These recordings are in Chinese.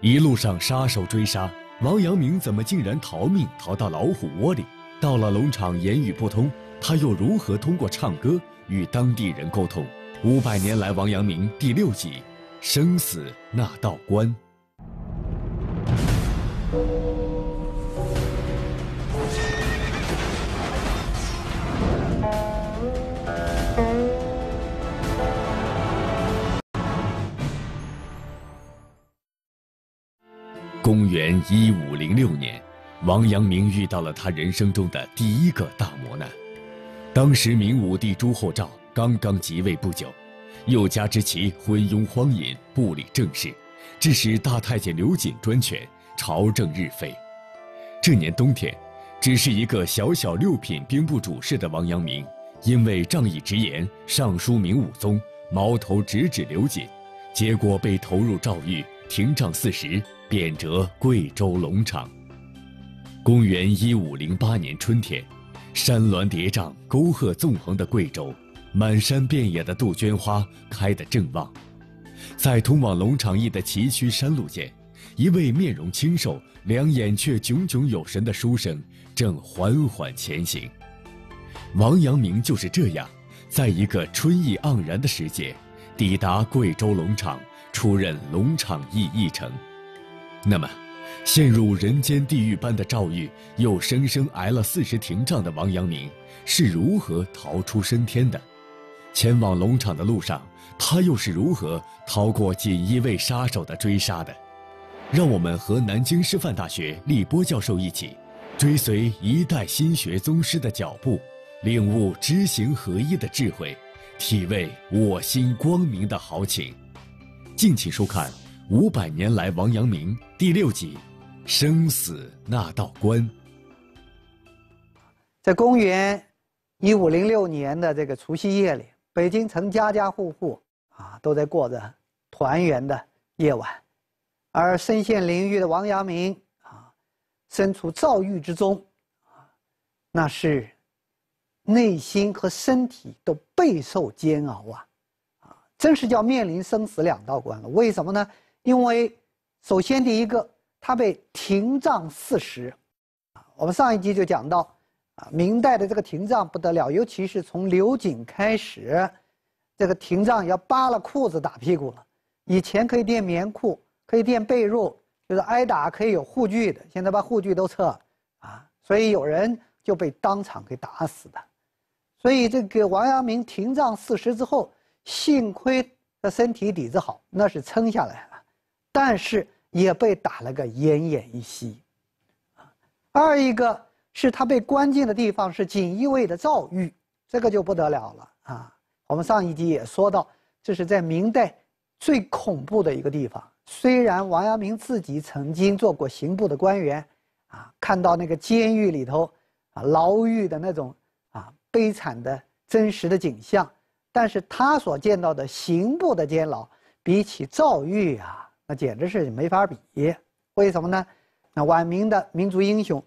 一路上杀手追杀，王阳明怎么竟然逃命逃到老虎窝里？到了农场言语不通，他又如何通过唱歌与当地人沟通？五百年来王阳明第六集，生死那道关。公元一五零六年，王阳明遇到了他人生中的第一个大磨难。当时明武帝朱厚照刚刚即位不久，又加之其昏庸荒淫、不理政事，致使大太监刘瑾专权，朝政日非。这年冬天，只是一个小小六品兵部主事的王阳明，因为仗义直言上书明武宗，矛头直指刘瑾，结果被投入诏狱，廷杖四十。贬谪贵州龙场。公元一五零八年春天，山峦叠嶂、沟壑纵横的贵州，满山遍野的杜鹃花开得正旺。在通往龙场驿的崎岖山路间，一位面容清瘦、两眼却炯炯有神的书生正缓缓前行。王阳明就是这样，在一个春意盎然的时节，抵达贵州龙场，出任龙场驿驿丞。那么，陷入人间地狱般的赵玉，又生生挨了四十廷杖的王阳明，是如何逃出升天的？前往龙场的路上，他又是如何逃过锦衣卫杀手的追杀的？让我们和南京师范大学郦波教授一起，追随一代心学宗师的脚步，领悟知行合一的智慧，体味我心光明的豪情。敬请收看。五百年来，王阳明第六集，生死那道关。在公元一五零六年的这个除夕夜里，北京城家家户户啊都在过着团圆的夜晚，而身陷囹圄的王阳明啊，身处诏狱之中啊，那是内心和身体都备受煎熬啊，啊，真是叫面临生死两道关了。为什么呢？因为，首先第一个，他被廷杖四十，啊，我们上一集就讲到，啊，明代的这个廷杖不得了，尤其是从刘瑾开始，这个廷杖要扒了裤子打屁股了，以前可以垫棉裤，可以垫被褥，就是挨打可以有护具的，现在把护具都撤，啊，所以有人就被当场给打死的，所以这个王阳明廷杖四十之后，幸亏他身体底子好，那是撑下来了。但是也被打了个奄奄一息，啊，二一个是他被关进的地方是锦衣卫的诏狱，这个就不得了了啊！我们上一集也说到，这是在明代最恐怖的一个地方。虽然王阳明自己曾经做过刑部的官员，啊，看到那个监狱里头，啊牢狱的那种啊悲惨的真实的景象，但是他所见到的刑部的监牢，比起诏狱啊。那简直是没法比，为什么呢？那晚明的民族英雄，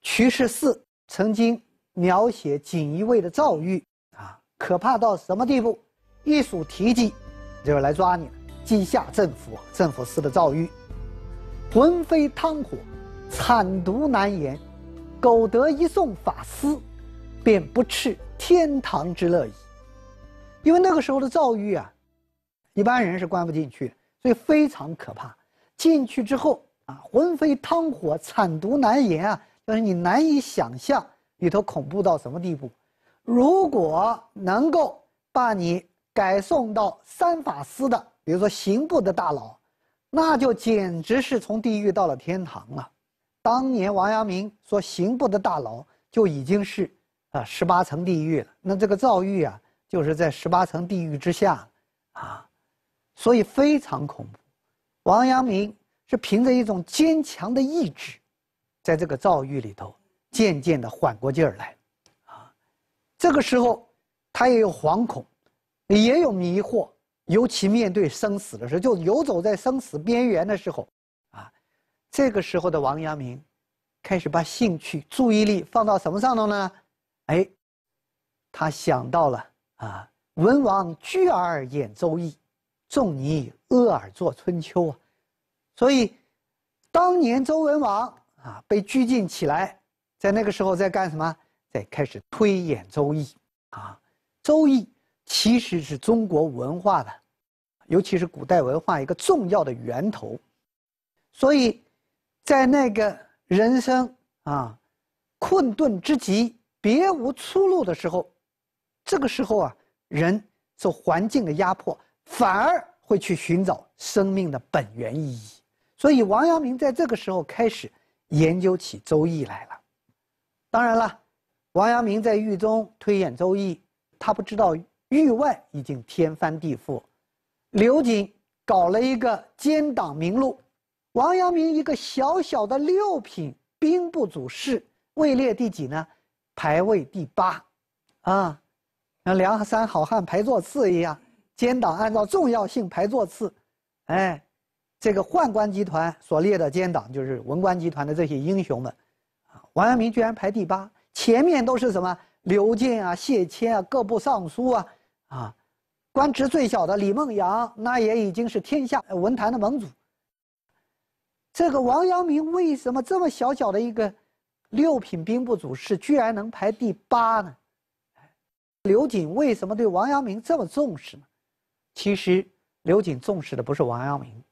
瞿氏四曾经描写锦衣卫的遭遇啊，可怕到什么地步？一属提及，就是来抓你了。下政府政府抚司的遭遇，魂飞汤火，惨毒难言，苟得一送法司，便不斥天堂之乐矣。因为那个时候的遭遇啊，一般人是关不进去。所以非常可怕，进去之后啊，魂飞汤火，惨毒难言啊！就是你难以想象里头恐怖到什么地步。如果能够把你改送到三法司的，比如说刑部的大牢，那就简直是从地狱到了天堂了。当年王阳明说，刑部的大牢就已经是啊十八层地狱了，那这个诏狱啊，就是在十八层地狱之下啊。所以非常恐怖，王阳明是凭着一种坚强的意志，在这个诏狱里头渐渐的缓过劲儿来，啊，这个时候他也有惶恐，也有迷惑，尤其面对生死的时候，就游走在生死边缘的时候，啊，这个时候的王阳明开始把兴趣、注意力放到什么上头呢？哎，他想到了啊，文王居而演周易。仲尼厄而作春秋啊，所以当年周文王啊被拘禁起来，在那个时候在干什么？在开始推演周易啊。周易其实是中国文化的，尤其是古代文化一个重要的源头。所以，在那个人生啊困顿之极、别无出路的时候，这个时候啊，人受环境的压迫。反而会去寻找生命的本源意义，所以王阳明在这个时候开始研究起《周易》来了。当然了，王阳明在狱中推演《周易》，他不知道狱外已经天翻地覆，刘瑾搞了一个奸党名录，王阳明一个小小的六品兵部主事位列第几呢？排位第八，啊，像梁山好汉排座次一样。奸党按照重要性排座次，哎，这个宦官集团所列的奸党就是文官集团的这些英雄们。王阳明居然排第八，前面都是什么刘建啊、谢谦啊、各部尚书啊，啊，官职最小的李梦阳那也已经是天下文坛的盟主。这个王阳明为什么这么小小的一个六品兵部主事居然能排第八呢？刘瑾为什么对王阳明这么重视呢？其实，刘瑾重视的不是王阳明，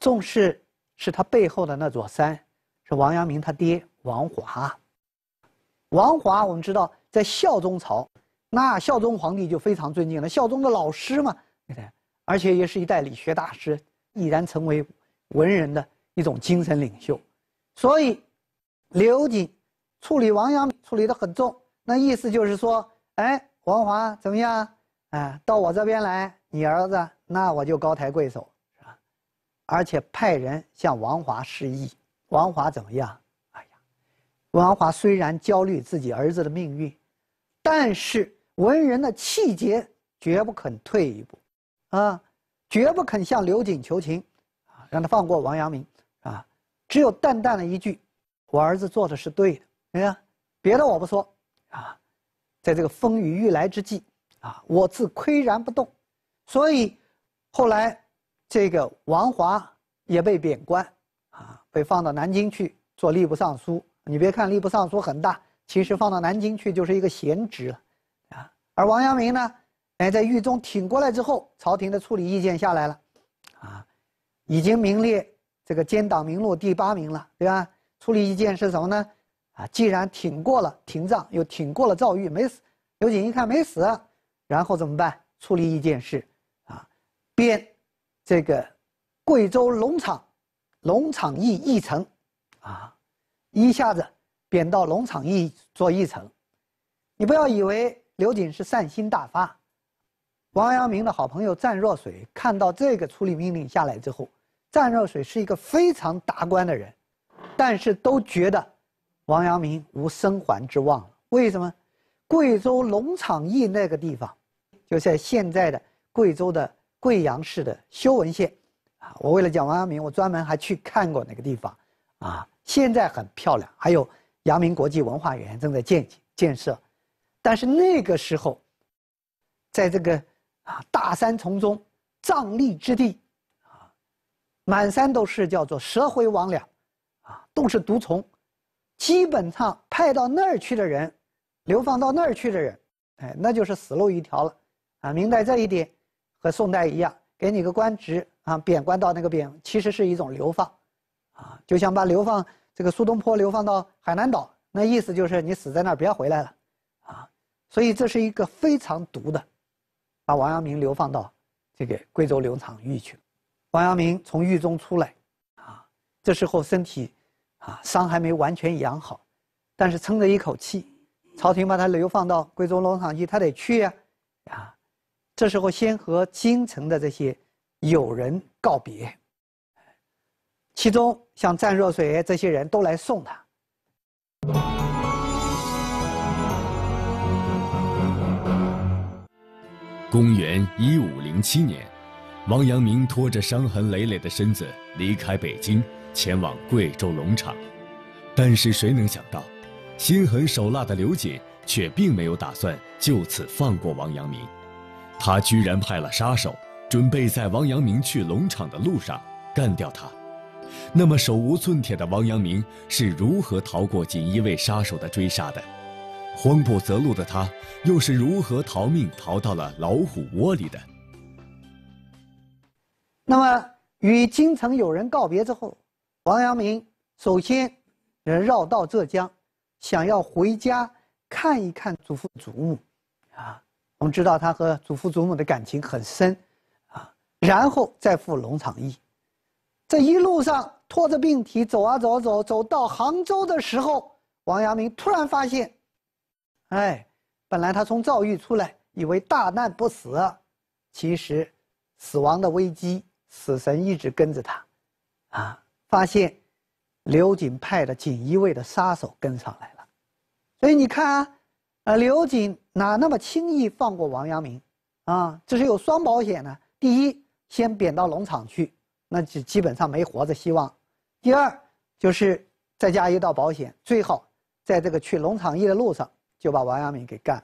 重视是他背后的那座山，是王阳明他爹王华。王华我们知道在孝宗朝，那孝宗皇帝就非常尊敬了，孝宗的老师嘛，而且也是一代理学大师，已然成为文人的一种精神领袖。所以，刘瑾处理王阳处理的很重，那意思就是说，哎，王华怎么样？啊，到我这边来。你儿子，那我就高抬贵手，是吧？而且派人向王华示意，王华怎么样？哎呀，王华虽然焦虑自己儿子的命运，但是文人的气节绝不肯退一步，啊，绝不肯向刘瑾求情，啊，让他放过王阳明，啊，只有淡淡的一句：“我儿子做的是对的，哎呀，别的我不说，啊，在这个风雨欲来之际，啊，我自岿然不动。”所以后来这个王华也被贬官，啊，被放到南京去做吏部尚书。你别看吏部尚书很大，其实放到南京去就是一个闲职了，啊。而王阳明呢，哎，在狱中挺过来之后，朝廷的处理意见下来了，啊，已经名列这个监党名录第八名了，对吧？处理意见是什么呢？啊，既然挺过了廷杖，又挺过了诏狱，没死。刘瑾一看没死，然后怎么办？处理意见是。编这个贵州龙场，龙场驿驿丞，啊，一下子贬到龙场驿做驿丞。你不要以为刘瑾是善心大发。王阳明的好朋友湛若水看到这个处理命令下来之后，湛若水是一个非常达观的人，但是都觉得王阳明无生还之望了。为什么？贵州龙场驿那个地方，就在现在的贵州的。贵阳市的修文县，啊，我为了讲王阳明，我专门还去看过那个地方，啊，现在很漂亮。还有阳明国际文化园正在建建设，但是那个时候，在这个啊大山丛中，瘴疠之地，啊，满山都是叫做蛇灰魍魉，啊，都是毒虫，基本上派到那儿去的人，流放到那儿去的人，哎，那就是死路一条了，啊，明白这一点。和宋代一样，给你个官职啊，贬官到那个贬，其实是一种流放，啊，就像把流放这个苏东坡流放到海南岛，那意思就是你死在那儿，别回来了，啊，所以这是一个非常毒的，把王阳明流放到，这个贵州龙场狱去，王阳明从狱中出来，啊，这时候身体，啊，伤还没完全养好，但是撑着一口气，朝廷把他流放到贵州龙场狱，他得去呀，啊。这时候，先和京城的这些友人告别，其中像湛若水这些人都来送他。公元一五零七年，王阳明拖着伤痕累累的身子离开北京，前往贵州龙场。但是，谁能想到，心狠手辣的刘瑾却并没有打算就此放过王阳明。他居然派了杀手，准备在王阳明去龙场的路上干掉他。那么，手无寸铁的王阳明是如何逃过锦衣卫杀手的追杀的？慌不择路的他又是如何逃命逃到了老虎窝里的？那么，与京城友人告别之后，王阳明首先绕道浙江，想要回家看一看祖父祖母。啊。我们知道他和祖父祖母的感情很深，啊，然后再赴龙场驿，这一路上拖着病体走啊走啊走，走到杭州的时候，王阳明突然发现，哎，本来他从诏狱出来，以为大难不死，其实死亡的危机，死神一直跟着他，啊，发现刘瑾派的锦衣卫的杀手跟上来了，所以你看啊，呃，刘瑾。哪那么轻易放过王阳明，啊？这是有双保险呢。第一，先贬到农场去，那就基本上没活着希望；第二，就是再加一道保险，最好在这个去农场驿的路上就把王阳明给干。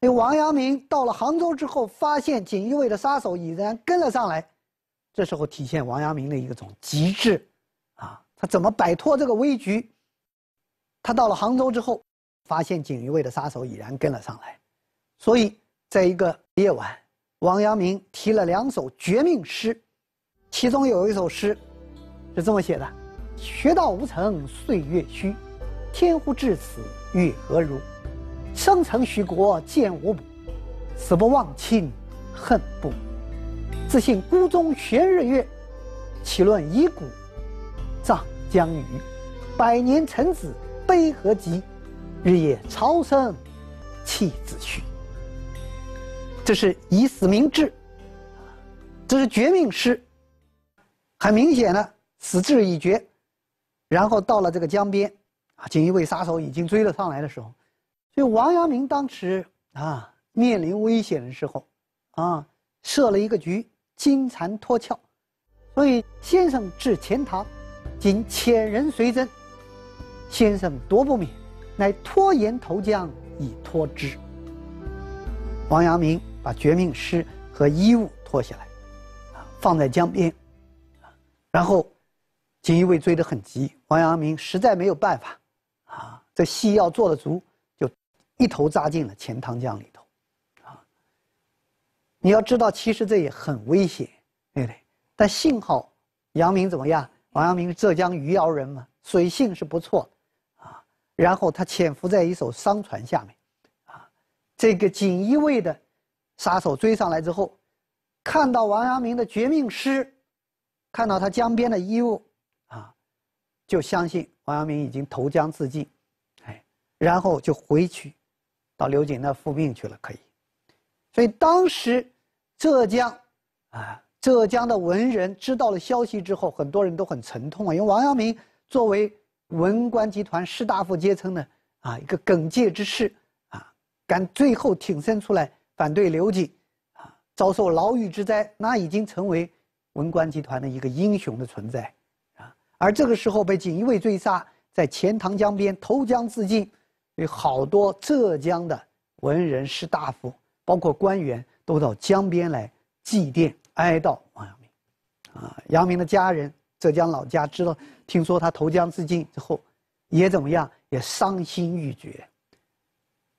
那王阳明到了杭州之后，发现锦衣卫的杀手已然跟了上来，这时候体现王阳明的一种极致，啊，他怎么摆脱这个危局？他到了杭州之后。发现锦衣卫的杀手已然跟了上来，所以在一个夜晚，王阳明提了两首绝命诗，其中有一首诗是这么写的：“学道无成岁月虚，天乎至此月何如？生辰许国见无母，死不忘亲恨不补。自信孤中悬日月，岂论遗骨葬江鱼？百年臣子悲何极？”日夜朝生，气自虚。这是以死明志，这是绝命诗。很明显的，死志已决。然后到了这个江边，啊，锦衣卫杀手已经追了上来的时候，所以王阳明当时啊面临危险的时候，啊，设了一个局，金蝉脱壳。所以先生至钱塘，仅遣人随征，先生多不免。乃拖延投江以脱之。王阳明把绝命诗和衣物脱下来，啊，放在江边，然后锦衣卫追得很急，王阳明实在没有办法，啊，这戏要做得足，就一头扎进了钱塘江里头，啊。你要知道，其实这也很危险，对不对？但幸好，阳明怎么样？王阳明是浙江余姚人嘛，水性是不错。然后他潜伏在一艘商船下面，啊，这个锦衣卫的杀手追上来之后，看到王阳明的绝命诗，看到他江边的衣物，啊，就相信王阳明已经投江自尽，哎，然后就回去，到刘瑾那复命去了，可以。所以当时，浙江，啊，浙江的文人知道了消息之后，很多人都很沉痛啊，因为王阳明作为。文官集团、士大夫阶层的啊，一个耿介之士，啊，敢最后挺身出来反对刘瑾，啊，遭受牢狱之灾，那已经成为文官集团的一个英雄的存在，啊，而这个时候被锦衣卫追杀，在钱塘江边投江自尽，有好多浙江的文人、士大夫，包括官员，都到江边来祭奠哀悼王阳明，啊，阳明的家人。浙江老家知道，听说他投江自尽之后，也怎么样？也伤心欲绝。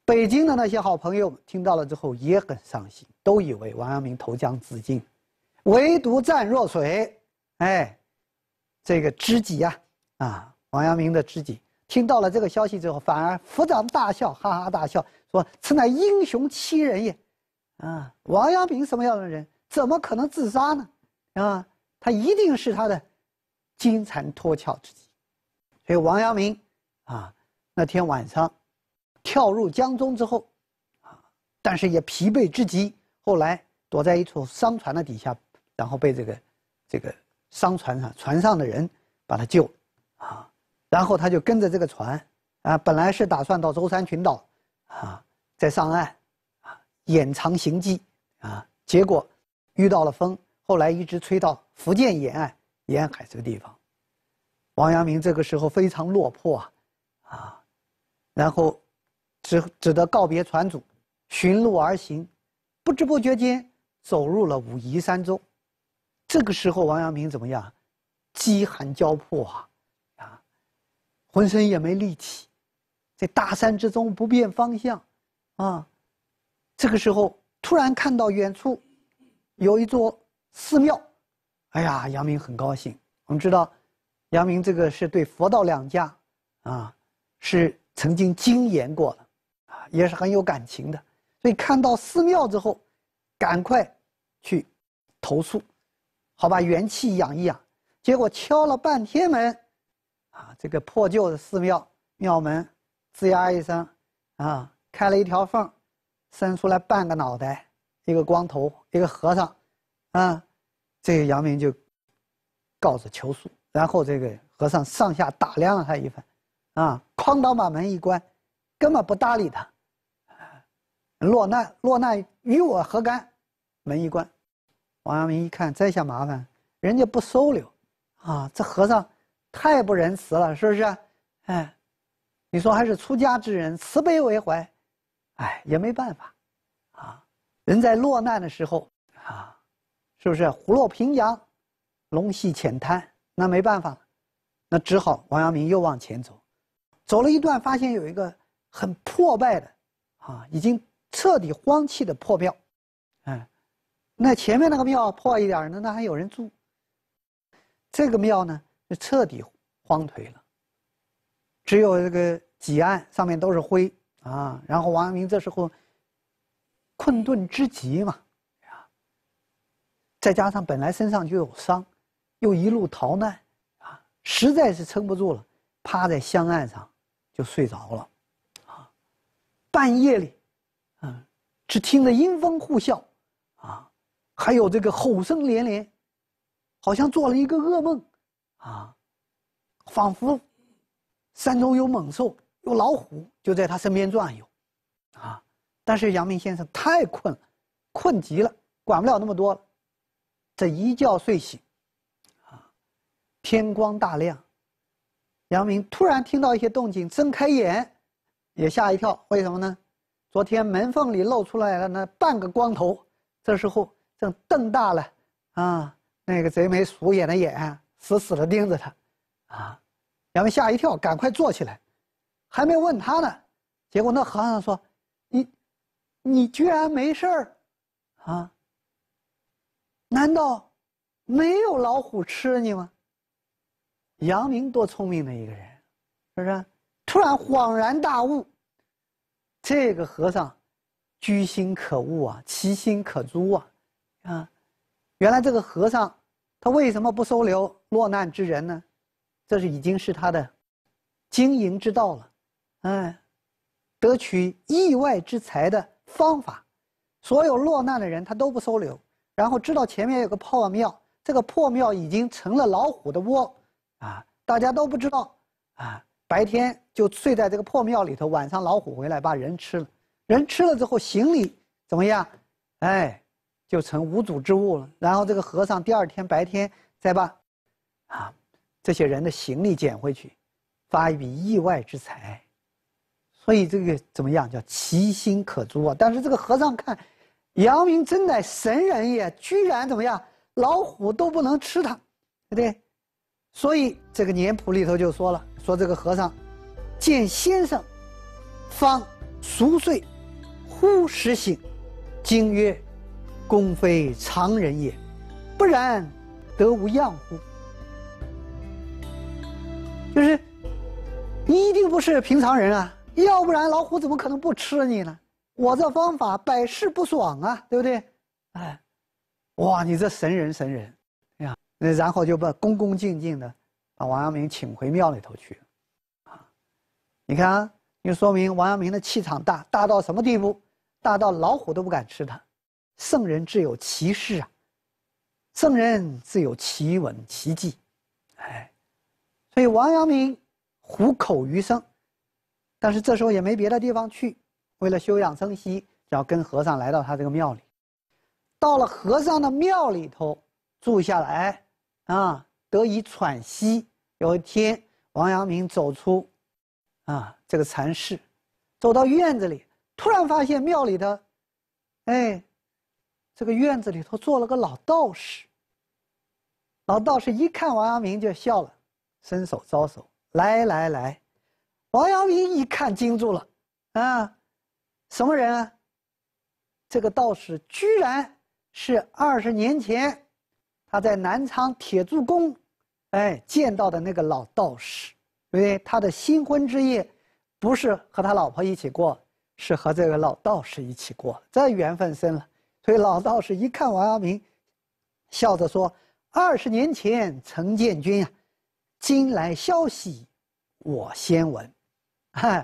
北京的那些好朋友听到了之后，也很伤心，都以为王阳明投江自尽，唯独湛若水，哎，这个知己呀，啊，王阳明的知己，听到了这个消息之后，反而抚掌大笑，哈哈大笑，说：“此乃英雄欺人也。”啊，王阳明什么样的人？怎么可能自杀呢？啊，他一定是他的。金蝉脱壳之计，所以王阳明啊那天晚上跳入江中之后啊，但是也疲惫之极。后来躲在一处商船的底下，然后被这个这个商船上船上的人把他救啊，然后他就跟着这个船啊，本来是打算到舟山群岛啊再上岸啊掩藏行迹啊，结果遇到了风，后来一直吹到福建沿岸。沿海这个地方，王阳明这个时候非常落魄啊，啊，然后只只得告别船主，寻路而行，不知不觉间走入了武夷山中。这个时候，王阳明怎么样？饥寒交迫啊，啊，浑身也没力气，在大山之中不辨方向，啊，这个时候突然看到远处有一座寺庙。哎呀，阳明很高兴。我们知道，阳明这个是对佛道两家，啊，是曾经精研过的，啊，也是很有感情的。所以看到寺庙之后，赶快去投诉，好吧，元气养一养。结果敲了半天门，啊，这个破旧的寺庙庙门，吱呀一声，啊，开了一条缝，伸出来半个脑袋，一个光头，一个和尚，嗯。这个杨明就告诉求诉，然后这个和尚上下打量了他一番，啊，哐当把门一关，根本不搭理他。落难，落难与我何干？门一关，王阳明一看，这下麻烦，人家不收留，啊，这和尚太不仁慈了，是不是？哎，你说还是出家之人慈悲为怀，哎，也没办法，啊，人在落难的时候，啊。是不是虎落平阳，龙戏浅滩？那没办法，那只好王阳明又往前走，走了一段，发现有一个很破败的，啊，已经彻底荒弃的破庙，嗯，那前面那个庙破一点的，那还有人住。这个庙呢，就彻底荒颓了，只有这个几案上面都是灰啊。然后王阳明这时候困顿之极嘛。再加上本来身上就有伤，又一路逃难，啊，实在是撑不住了，趴在香案上就睡着了，啊，半夜里，嗯，只听得阴风呼啸，啊，还有这个吼声连连，好像做了一个噩梦，啊，仿佛山中有猛兽，有老虎就在他身边转悠，啊，但是阳明先生太困了，困极了，管不了那么多了。这一觉睡醒，啊，天光大亮。杨明突然听到一些动静，睁开眼，也吓一跳。为什么呢？昨天门缝里露出来了那半个光头，这时候正瞪大了，啊，那个贼眉鼠眼的眼，死死的盯着他，啊，杨明吓一跳，赶快坐起来，还没问他呢，结果那和尚说：“你，你居然没事儿，啊。”难道没有老虎吃你吗？杨明多聪明的一个人，是不是？突然恍然大悟。这个和尚，居心可恶啊，其心可诛啊！啊，原来这个和尚，他为什么不收留落难之人呢？这是已经是他的经营之道了，哎，得取意外之财的方法，所有落难的人他都不收留。然后知道前面有个破庙，这个破庙已经成了老虎的窝，啊，大家都不知道，啊，白天就睡在这个破庙里头，晚上老虎回来把人吃了，人吃了之后行李怎么样？哎，就成无主之物了。然后这个和尚第二天白天再把，啊，这些人的行李捡回去，发一笔意外之财，所以这个怎么样叫其心可诛啊？但是这个和尚看。阳明真乃神人也，居然怎么样？老虎都不能吃他，对不对？所以这个年谱里头就说了，说这个和尚见先生方熟睡，忽时醒，惊曰：“公非常人也，不然得无恙乎？”就是你一定不是平常人啊，要不然老虎怎么可能不吃你呢？我这方法百试不爽啊，对不对？哎，哇，你这神人神人，呀，那然后就把恭恭敬敬的把王阳明请回庙里头去，啊，你看啊，就说明王阳明的气场大大到什么地步，大到老虎都不敢吃他，圣人自有奇事啊，圣人自有奇闻奇迹，哎，所以王阳明虎口余生，但是这时候也没别的地方去。为了休养生息，要跟和尚来到他这个庙里。到了和尚的庙里头住下来，啊，得以喘息。有一天，王阳明走出，啊，这个禅室，走到院子里，突然发现庙里头，哎，这个院子里头坐了个老道士。老道士一看王阳明就笑了，伸手招手，来来来。王阳明一看惊住了，啊。什么人啊？这个道士居然是二十年前，他在南昌铁柱宫，哎，见到的那个老道士。因为他的新婚之夜，不是和他老婆一起过，是和这个老道士一起过，这缘分深了。所以老道士一看王阳明，笑着说：“二十年前陈建军啊，今来消息，我先闻。”哈，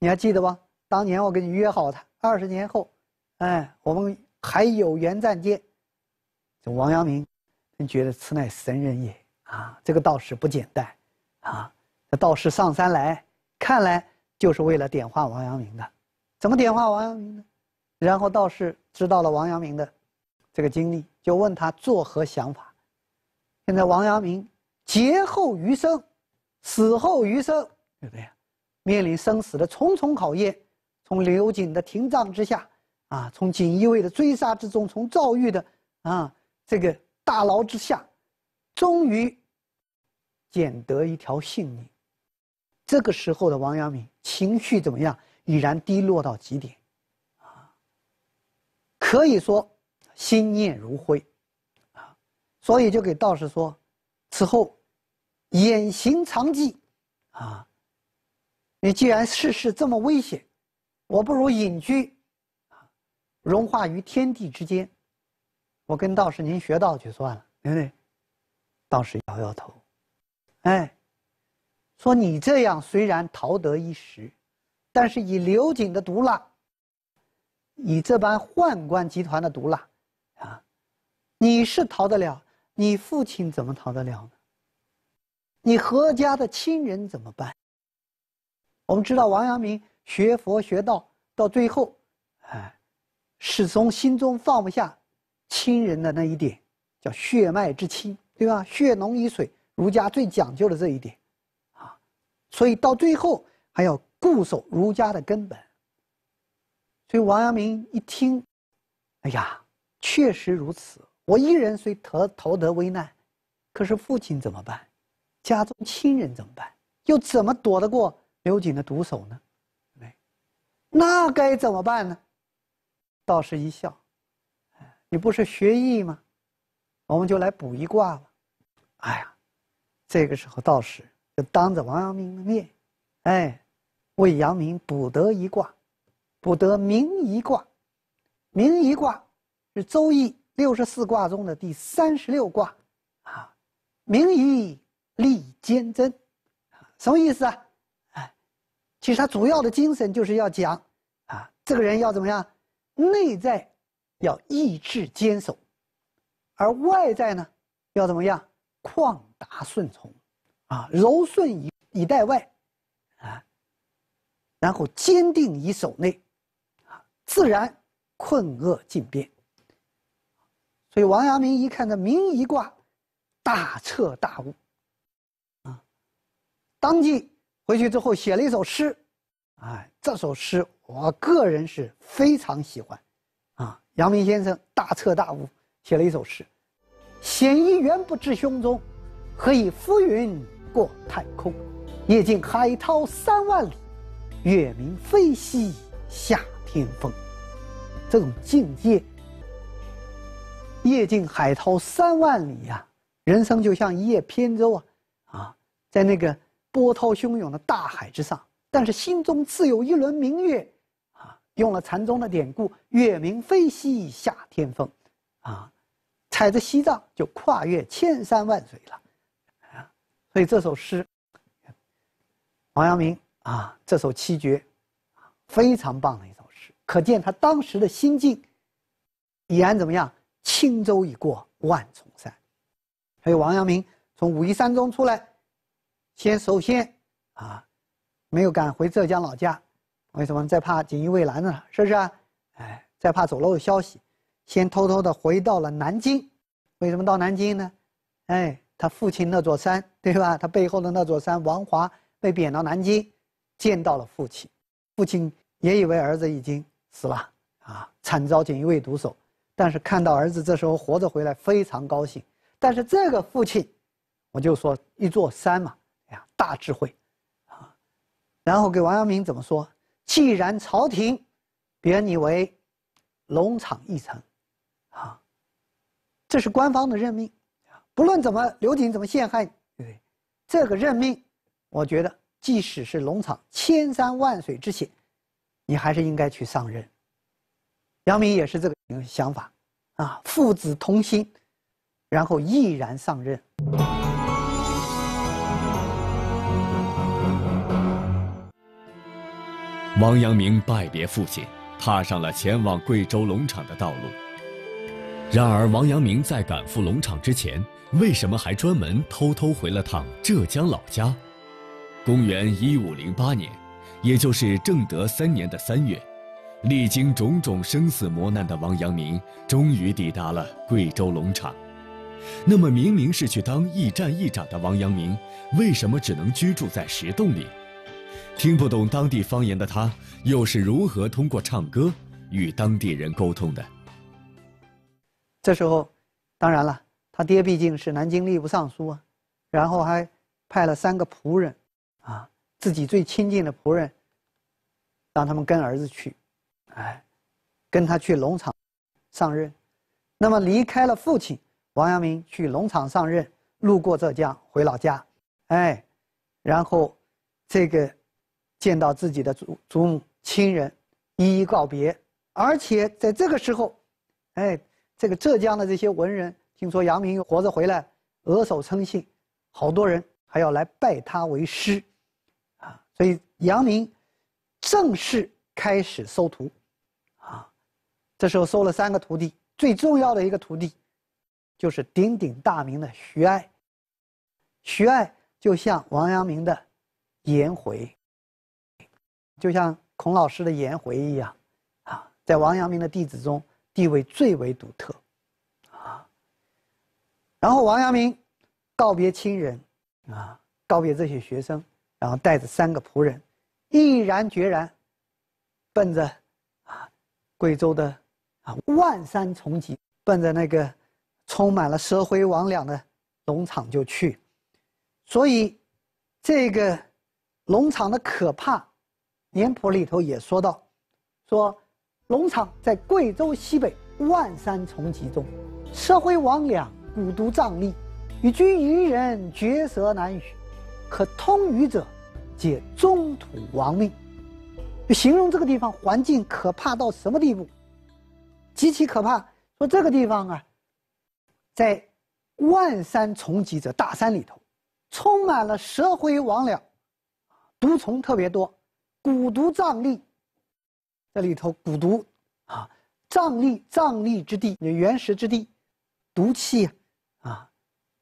你还记得不？当年我跟你约好，他二十年后，哎，我们还有缘再见。这王阳明，觉得此乃神人也啊！这个道士不简单，啊，这道士上山来，看来就是为了点化王阳明的。怎么点化王阳明呢？然后道士知道了王阳明的这个经历，就问他作何想法。现在王阳明劫后余生，死后余生，对不对？面临生死的重重考验。从刘瑾的廷杖之下，啊，从锦衣卫的追杀之中，从诏狱的啊这个大牢之下，终于捡得一条性命。这个时候的王阳明情绪怎么样？已然低落到极点，啊，可以说心念如灰，啊，所以就给道士说：“此后掩行藏记，啊，你既然世事这么危险。”我不如隐居，啊，融化于天地之间。我跟道士您学道去算了，对不对？道士摇摇头，哎，说你这样虽然逃得一时，但是以刘瑾的毒辣，以这般宦官集团的毒辣，啊，你是逃得了，你父亲怎么逃得了呢？你何家的亲人怎么办？我们知道王阳明。学佛学道到最后，哎，始终心中放不下亲人的那一点，叫血脉之亲，对吧？血浓于水，儒家最讲究的这一点，啊，所以到最后还要固守儒家的根本。所以王阳明一听，哎呀，确实如此。我一人虽逃逃得危难，可是父亲怎么办？家中亲人怎么办？又怎么躲得过刘瑾的毒手呢？那该怎么办呢？道士一笑：“哎，你不是学艺吗？我们就来卜一卦吧。”哎呀，这个时候道士就当着王阳明的面，哎，为阳明卜得一卦，卜得明一卦。明一卦是《周易》六十四卦中的第三十六卦啊。明一立坚贞，什么意思啊？其实他主要的精神就是要讲，啊，这个人要怎么样，内在要意志坚守，而外在呢，要怎么样旷达顺从，啊，柔顺以以待外，啊，然后坚定以守内，啊，自然困厄尽变。所以王阳明一看这明夷卦，大彻大悟，啊，当即。回去之后写了一首诗，哎，这首诗我个人是非常喜欢，啊，阳明先生大彻大悟写了一首诗：“险一原不知胸中，何以浮云过太空？夜静海涛三万里，月明飞锡下天风。”这种境界，夜静海涛三万里呀，人生就像一叶扁舟啊，啊，在那个。波涛汹涌的大海之上，但是心中自有一轮明月，啊，用了禅宗的典故“月明飞锡下天风”，啊，踩着西藏就跨越千山万水了，啊，所以这首诗，王阳明啊这首七绝，非常棒的一首诗，可见他当时的心境，已然怎么样？轻舟已过万重山。还有王阳明从武夷山中出来。先首先，啊，没有敢回浙江老家，为什么？在怕锦衣卫拦着他，是不是啊？哎，在怕走漏消息，先偷偷的回到了南京。为什么到南京呢？哎，他父亲那座山，对吧？他背后的那座山，王华被贬到南京，见到了父亲，父亲也以为儿子已经死了啊，惨遭锦衣卫毒手，但是看到儿子这时候活着回来，非常高兴。但是这个父亲，我就说一座山嘛。呀，大智慧，啊，然后给王阳明怎么说？既然朝廷，贬你为龙场驿丞，啊，这是官方的任命，不论怎么刘瑾怎么陷害你，对，这个任命，我觉得即使是龙场千山万水之险，你还是应该去上任。杨明也是这个想法，啊，父子同心，然后毅然上任。王阳明拜别父亲，踏上了前往贵州龙场的道路。然而，王阳明在赶赴龙场之前，为什么还专门偷偷回了趟浙江老家？公元一五零八年，也就是正德三年的三月，历经种种生死磨难的王阳明，终于抵达了贵州龙场。那么，明明是去当驿站驿长的王阳明，为什么只能居住在石洞里？听不懂当地方言的他，又是如何通过唱歌与当地人沟通的？这时候，当然了，他爹毕竟是南京吏部尚书啊，然后还派了三个仆人，啊，自己最亲近的仆人，让他们跟儿子去，哎，跟他去农场上任。那么离开了父亲，王阳明去农场上任，路过浙江回老家，哎，然后这个。见到自己的祖祖母、亲人，一一告别。而且在这个时候，哎，这个浙江的这些文人听说杨明活着回来，额手称庆，好多人还要来拜他为师，啊，所以杨明正式开始收徒，啊，这时候收了三个徒弟，最重要的一个徒弟，就是鼎鼎大名的徐爱。徐爱就像王阳明的颜回。就像孔老师的颜回一样，啊，在王阳明的弟子中地位最为独特，啊。然后王阳明告别亲人，啊，告别这些学生，然后带着三个仆人，毅然决然，奔着，啊，贵州的，啊，万山重集，奔着那个充满了蛇灰魍魉的农场就去。所以，这个农场的可怕。《年谱》里头也说到，说龙场在贵州西北万山丛集中，蛇会魍魉，古毒瘴疠，与居余人绝舌难语，可通语者，皆中土亡命。就形容这个地方环境可怕到什么地步，极其可怕。说这个地方啊，在万山丛集者大山里头，充满了蛇灰魍魉，毒虫特别多。蛊毒瘴疠，在里头，蛊毒啊，瘴疠，瘴疠之地，原始之地，毒气啊，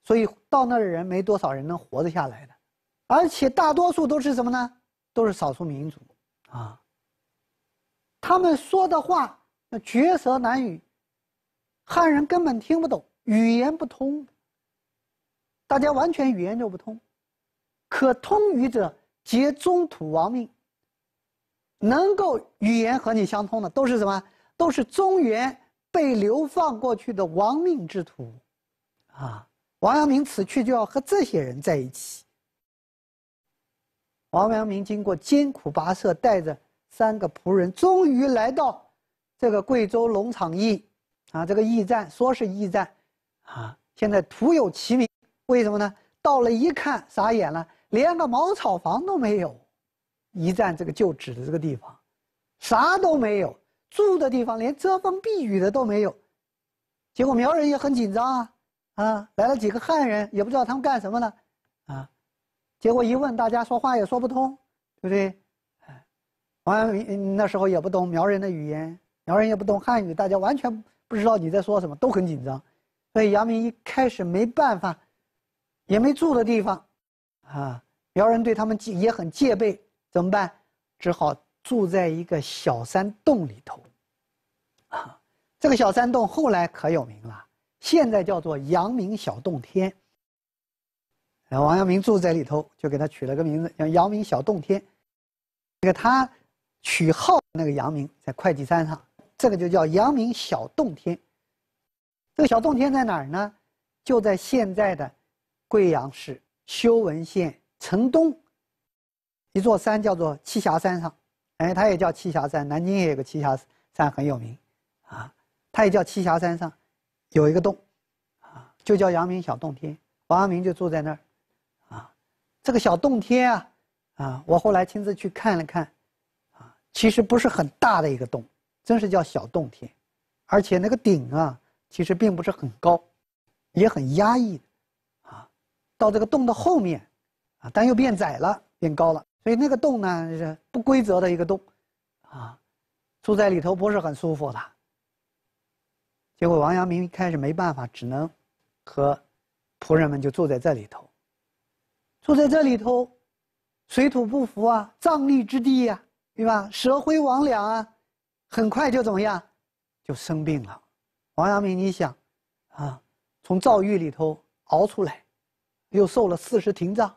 所以到那儿的人没多少人能活得下来的，而且大多数都是什么呢？都是少数民族啊，他们说的话那绝舌难语，汉人根本听不懂，语言不通，大家完全语言就不通，可通语者皆中土亡命。能够语言和你相通的，都是什么？都是中原被流放过去的亡命之徒，啊！王阳明此去就要和这些人在一起。王阳明经过艰苦跋涉，带着三个仆人，终于来到这个贵州龙场驿，啊，这个驿站说是驿站，啊，现在徒有其名。为什么呢？到了一看，傻眼了，连个茅草房都没有。一站这个旧址的这个地方，啥都没有，住的地方连遮风避雨的都没有。结果苗人也很紧张啊，啊，来了几个汉人，也不知道他们干什么呢，啊，结果一问，大家说话也说不通，对不对？王阳明那时候也不懂苗人的语言，苗人也不懂汉语，大家完全不知道你在说什么，都很紧张。所以杨明一开始没办法，也没住的地方，啊，苗人对他们也很戒备。怎么办？只好住在一个小山洞里头。啊，这个小山洞后来可有名了，现在叫做阳明小洞天。然后王阳明住在里头，就给他取了个名字，叫阳明小洞天。给个他取号那个阳明在会稽山上，这个就叫阳明小洞天。这个小洞天在哪儿呢？就在现在的贵阳市修文县城东。一座山叫做栖霞山上，哎，它也叫栖霞山。南京也有个栖霞山很有名，啊，它也叫栖霞山上有一个洞，啊，就叫阳明小洞天。王阳明就住在那儿，啊，这个小洞天啊，啊，我后来亲自去看了看，啊，其实不是很大的一个洞，真是叫小洞天，而且那个顶啊，其实并不是很高，也很压抑，啊，到这个洞的后面，啊，但又变窄了，变高了。所以那个洞呢是不规则的一个洞，啊，住在里头不是很舒服的。结果王阳明开始没办法，只能和仆人们就住在这里头。住在这里头，水土不服啊，瘴疠之地呀，对吧？蛇灰魍魉啊，很快就怎么样，就生病了。王阳明你想，啊，从诏狱里头熬出来，又受了四十廷杖，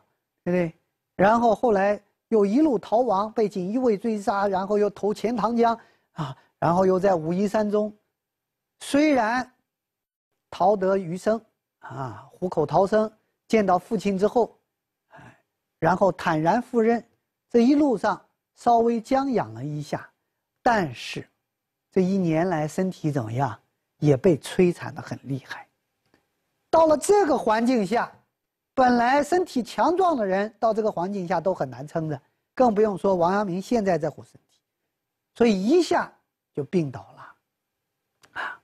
对不对？然后后来。又一路逃亡，被锦衣卫追杀，然后又投钱塘江，啊，然后又在武夷山中，虽然逃得余生，啊，虎口逃生，见到父亲之后，哎，然后坦然赴任，这一路上稍微将养了一下，但是这一年来身体怎么样，也被摧残的很厉害，到了这个环境下。本来身体强壮的人到这个环境下都很难撑着，更不用说王阳明现在这副身体，所以一下就病倒了，啊，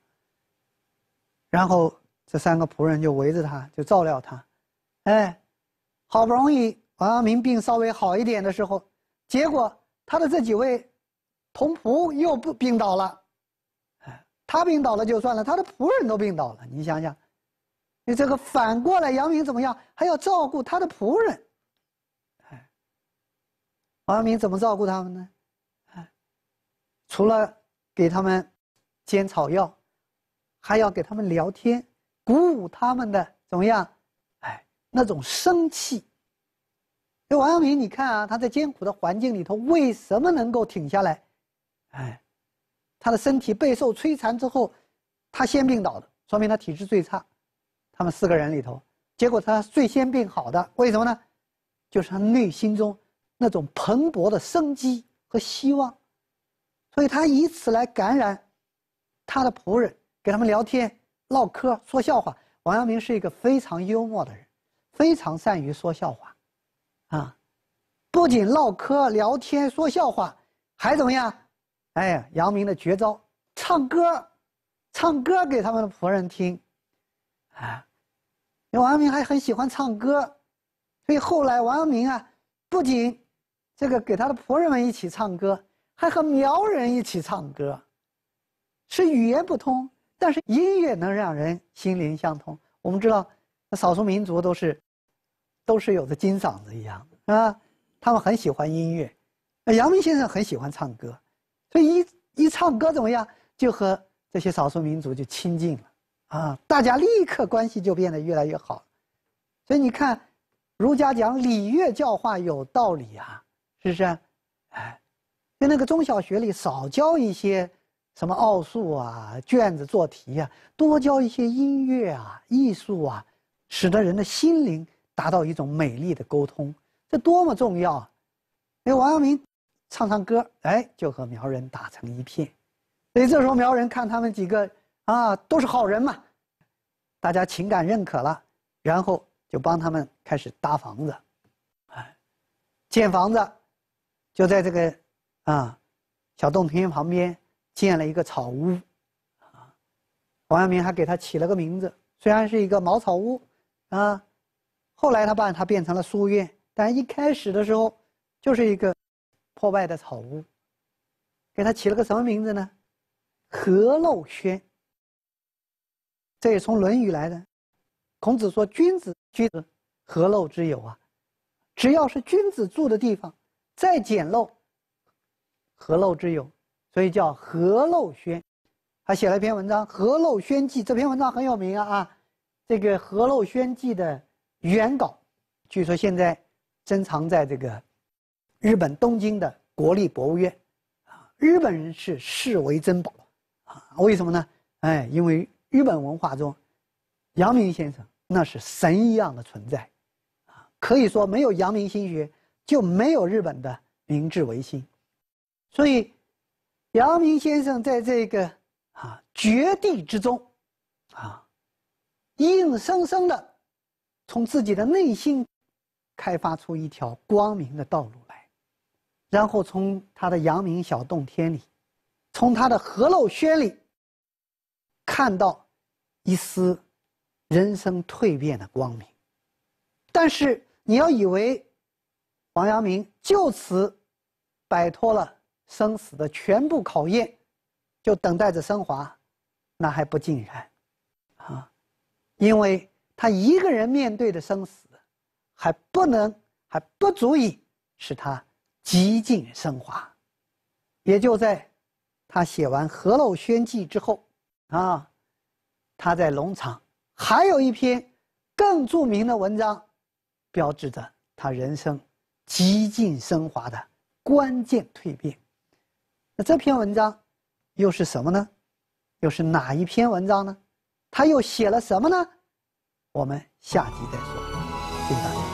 然后这三个仆人就围着他就照料他，哎，好不容易王阳明病稍微好一点的时候，结果他的这几位同仆又不病倒了，哎，他病倒了就算了他的仆人都病倒了，你想想。你这个反过来，杨明怎么样？还要照顾他的仆人，哎，王阳明怎么照顾他们呢？哎，除了给他们煎草药，还要给他们聊天，鼓舞他们的怎么样？哎，那种生气。哎，王阳明，你看啊，他在艰苦的环境里头，为什么能够挺下来？哎，他的身体备受摧残之后，他先病倒的，说明他体质最差。他们四个人里头，结果他最先病好的，为什么呢？就是他内心中那种蓬勃的生机和希望，所以他以此来感染他的仆人，给他们聊天、唠嗑、说笑话。王阳明是一个非常幽默的人，非常善于说笑话，啊，不仅唠嗑、聊天、说笑话，还怎么样？哎，阳明的绝招，唱歌，唱歌给他们的仆人听。啊，那王阳明还很喜欢唱歌，所以后来王阳明啊，不仅这个给他的仆人们一起唱歌，还和苗人一起唱歌，是语言不通，但是音乐能让人心灵相通。我们知道，少数民族都是都是有着金嗓子一样，啊，他们很喜欢音乐，那阳明先生很喜欢唱歌，所以一一唱歌怎么样，就和这些少数民族就亲近了。啊，大家立刻关系就变得越来越好，所以你看，儒家讲礼乐教化有道理啊，是不是？哎，就那个中小学里少教一些什么奥数啊、卷子做题啊，多教一些音乐啊、艺术啊，使得人的心灵达到一种美丽的沟通，这多么重要啊！因王阳明唱唱歌，哎，就和苗人打成一片，所以这时候苗人看他们几个。啊，都是好人嘛，大家情感认可了，然后就帮他们开始搭房子，哎，建房子，就在这个啊小洞庭旁边建了一个草屋，啊，王阳明还给他起了个名字，虽然是一个茅草屋，啊，后来他把它变成了书院，但一开始的时候，就是一个破败的草屋，给他起了个什么名字呢？何陋轩。这也从《论语》来的，孔子说：“君子，君子何陋之有啊？只要是君子住的地方，再简陋，何陋之有？所以叫何陋轩，还写了一篇文章《何陋轩记》。这篇文章很有名啊！啊，这个《何陋轩记》的原稿，据说现在珍藏在这个日本东京的国立博物院，啊，日本人是视为珍宝，啊，为什么呢？哎，因为。日本文化中，阳明先生那是神一样的存在，啊，可以说没有阳明心学，就没有日本的明治维新。所以，阳明先生在这个啊绝地之中，啊，硬生生的从自己的内心开发出一条光明的道路来，然后从他的阳明小洞天里，从他的河漏轩里。看到一丝人生蜕变的光明，但是你要以为王阳明就此摆脱了生死的全部考验，就等待着升华，那还不尽然啊，因为他一个人面对的生死还不能还不足以使他极尽升华，也就在他写完《何陋轩记》之后。啊，他在农场，还有一篇更著名的文章，标志着他人生极尽升华的关键蜕变。那这篇文章又是什么呢？又是哪一篇文章呢？他又写了什么呢？我们下集再说。谢谢大家。